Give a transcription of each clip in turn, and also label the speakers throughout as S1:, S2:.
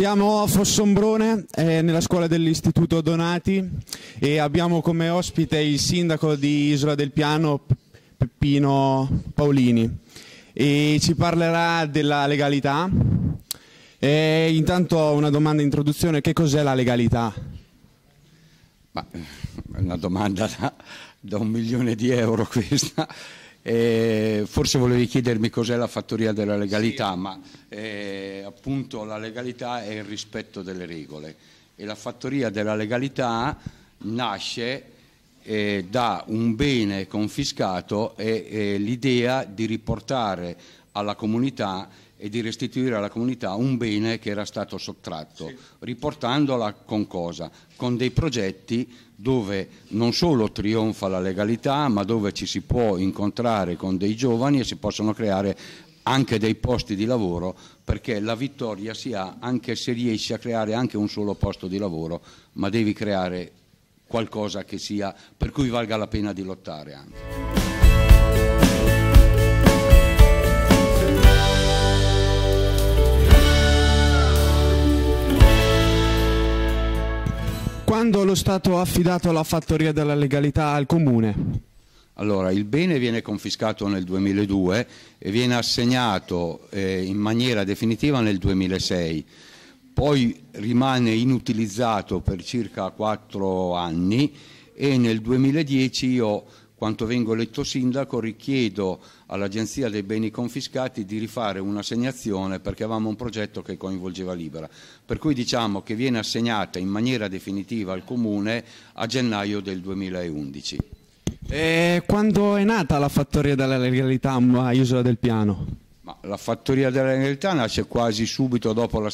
S1: Siamo a Fossombrone, eh, nella scuola dell'Istituto Donati e abbiamo come ospite il sindaco di Isola del Piano, Peppino Paolini, e ci parlerà della legalità. E intanto una domanda di introduzione, che cos'è la legalità?
S2: Ma, eh, una domanda
S1: da, da un milione di euro questa.
S2: Eh, forse volevi chiedermi cos'è la fattoria della legalità, sì. ma eh, appunto la legalità è il rispetto delle regole e la fattoria della legalità nasce eh, da un bene confiscato e eh, l'idea di riportare alla comunità e di restituire alla comunità un bene che era stato sottratto, sì. riportandola con cosa? Con dei progetti dove non solo trionfa la legalità, ma dove ci si può incontrare con dei giovani e si possono creare anche dei posti di lavoro, perché la vittoria si ha anche se riesci a creare anche un solo posto di lavoro, ma devi creare qualcosa che sia per cui valga la pena di lottare anche.
S1: quando lo Stato ha affidato la fattoria della legalità al Comune?
S2: Allora, il bene viene confiscato nel 2002 e viene assegnato eh, in maniera definitiva nel 2006, poi rimane inutilizzato per circa quattro anni e nel 2010 io quanto vengo eletto sindaco richiedo all'Agenzia dei beni confiscati di rifare un'assegnazione perché avevamo un progetto che coinvolgeva Libera. Per cui diciamo che viene assegnata in maniera definitiva al Comune a gennaio del 2011.
S1: E quando è nata la Fattoria della Legalità a Isola del Piano? la
S2: fattoria della legalità nasce quasi subito dopo,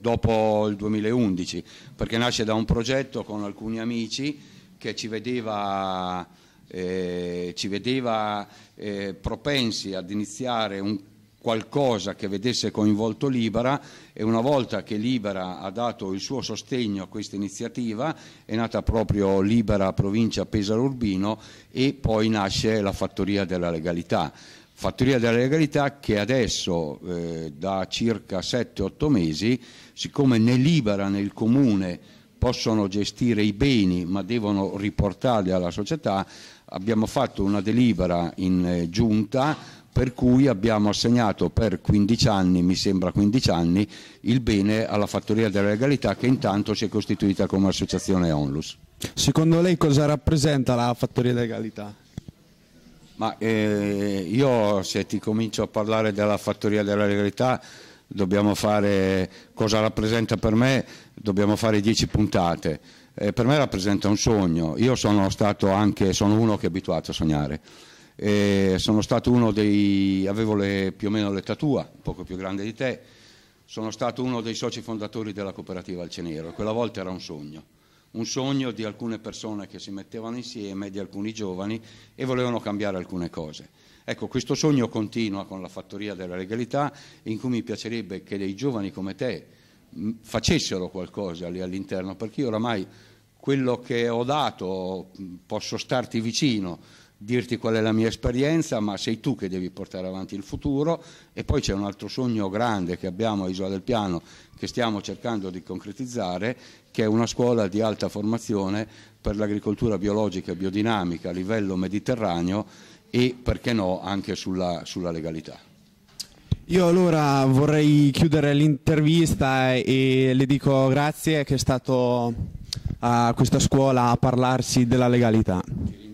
S2: dopo il 2011, perché nasce da un progetto con alcuni amici che ci vedeva eh, ci vedeva eh, propensi ad iniziare un qualcosa che vedesse coinvolto Libera e una volta che Libera ha dato il suo sostegno a questa iniziativa è nata proprio Libera provincia Pesaro Urbino e poi nasce la Fattoria della Legalità. Fattoria della Legalità che adesso eh, da circa 7-8 mesi, siccome né Libera né il Comune possono gestire i beni ma devono riportarli alla società, abbiamo fatto una delibera in eh, giunta per cui abbiamo assegnato per 15 anni, mi sembra 15 anni, il bene alla Fattoria della Legalità che intanto si è costituita come associazione
S1: Onlus. Secondo lei cosa rappresenta la Fattoria della Legalità?
S2: Ma, eh, io se ti comincio a parlare della Fattoria della Legalità dobbiamo fare cosa rappresenta per me, dobbiamo fare dieci puntate. Eh, per me rappresenta un sogno, io sono stato anche, sono uno che è abituato a sognare. Eh, sono stato uno dei, avevo le, più o meno l'età tua, poco più grande di te, sono stato uno dei soci fondatori della cooperativa Alcenero, quella volta era un sogno un sogno di alcune persone che si mettevano insieme, di alcuni giovani e volevano cambiare alcune cose. Ecco, questo sogno continua con la fattoria della legalità in cui mi piacerebbe che dei giovani come te mm, facessero qualcosa lì all'interno, perché io oramai quello che ho dato mm, posso starti vicino, dirti qual è la mia esperienza, ma sei tu che devi portare avanti il futuro e poi c'è un altro sogno grande che abbiamo a Isola del Piano che stiamo cercando di concretizzare, che è una scuola di alta formazione per l'agricoltura biologica e biodinamica a livello mediterraneo e perché no anche sulla, sulla legalità.
S1: Io allora vorrei chiudere l'intervista e le dico grazie che è stato a questa scuola a parlarci della legalità.